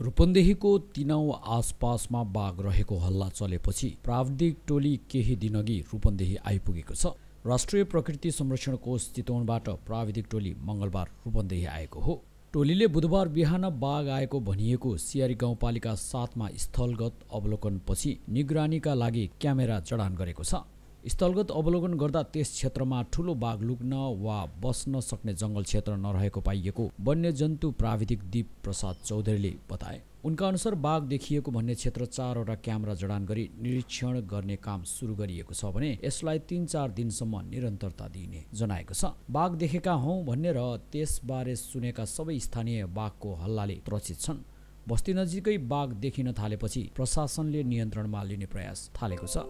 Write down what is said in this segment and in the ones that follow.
रूपन्देहीको तिनाउ आसपासमा बाघ रहेको हल्ला चलेपछि प्राविधिक टोली केही दिनअघि रूपन्देही आइपुगेको छ राष्ट्रिय प्रकृति संरक्षण कोष चितवनबाट प्राविधिक टोली मङ्गलबार रूपन्देही आएको हो टोलीले बुधबार बिहान बाघ आएको भनिएको सियारी गाउँपालिका साथमा स्थलगत अवलोकनपछि निगरानीका लागि क्यामेरा जडान गरेको छ स्थलगत अवलोकन गर्दा त्यस क्षेत्रमा ठुलो बाघ लुक्न वा बस्न सक्ने जङ्गल क्षेत्र नरहेको पाइएको वन्यजन्तु प्राविधिक दीप प्रसाद चौधरीले बताए उनका अनुसार बाघ देखिएको भन्ने क्षेत्र चारवटा क्यामेरा जडान गरी निरीक्षण गर्ने काम सुरु गरिएको छ भने यसलाई तिन चार दिनसम्म निरन्तरता दिइने जनाएको छ बाघ देखेका हौ भन्ने र त्यसबारे सुनेका सबै स्थानीय बाघको हल्लाले त्रसित छन् बस्ती नजिकै बाघ देखिन थालेपछि प्रशासनले नियन्त्रणमा लिने प्रयास थालेको छ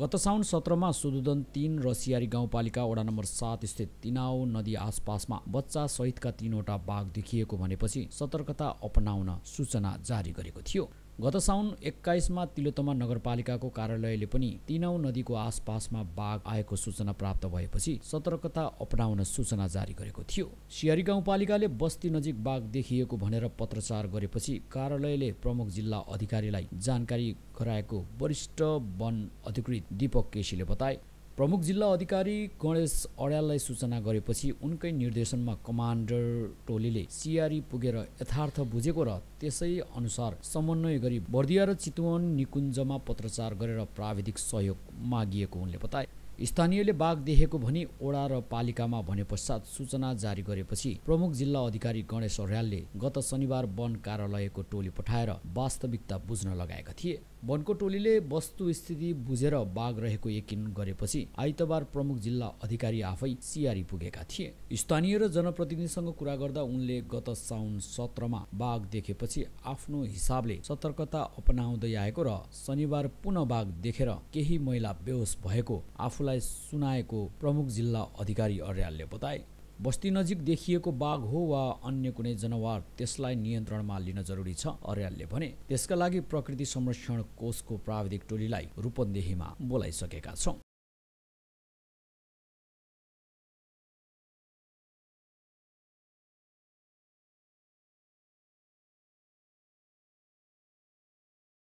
गत साउन सत्रमा सुदुदन तिन रसियारी गाउँपालिका वडा नम्बर सात स्थित तिनाउ नदी आसपासमा बच्चा सहितका तीनवटा बाघ देखिएको भनेपछि सतर्कता अपनाउन सूचना जारी गरेको थियो गत साउन एक्काइसमा तिलोतमा नगरपालिकाको कार्यालयले पनि तिनौ नदीको आसपासमा बाघ आएको सूचना प्राप्त भएपछि सतर्कता अपनाउन सूचना जारी गरेको थियो सिहरी गाउँपालिकाले बस्ती नजिक बाघ देखिएको भनेर पत्रचार गरेपछि कार्यालयले प्रमुख जिल्ला अधिकारीलाई जानकारी गराएको वरिष्ठ वन अधिकृत दीपक केसीले बताए प्रमुख जिल्ला अधिकारी गणेश अर्याललाई सूचना गरेपछि उनकै निर्देशनमा कमान्डर टोलीले सिआरी पुगेर यथार्थ बुझेको र त्यसै अनुसार समन्वय गरी बर्दिया र चितवन निकुञ्जमा पत्रचार गरेर प्राविधिक सहयोग मागिएको उनले बताए स्थानीयले बाघ देखेको भनी ओडा र पालिकामा भने पश्चात सूचना जारी गरेपछि प्रमुख जिल्ला अधिकारी गणेश अर्यालले गत शनिबार वन कार्यालयको टोली पठाएर वास्तविकता बुझ्न लगाएका थिए वनको टोलीले वस्तुस्थिति बुझेर बाघ रहेको यकिन गरेपछि आइतबार प्रमुख जिल्ला अधिकारी आफै सियारी पुगेका थिए स्थानीय र जनप्रतिनिधिसँग कुरा गर्दा उनले गत साउन सत्रमा बाघ देखेपछि आफ्नो हिसाबले सतर्कता अपनाउँदै आएको र शनिबार पुनः बाघ देखेर केही महिला बेहोस भएको आफूलाई सुनाएको प्रमुख जिल्ला अधिकारी अर्यालले बताए बस्ती नजिक देखिएको बाघ हो वा अन्य कुनै जनावर त्यसलाई नियन्त्रणमा लिन जरुरी छ अर्यालले भने त्यसका लागि प्रकृति संरक्षण कोषको प्राविधिक टोलीलाई रूपन्देहीमा बोलाइसकेका छौँ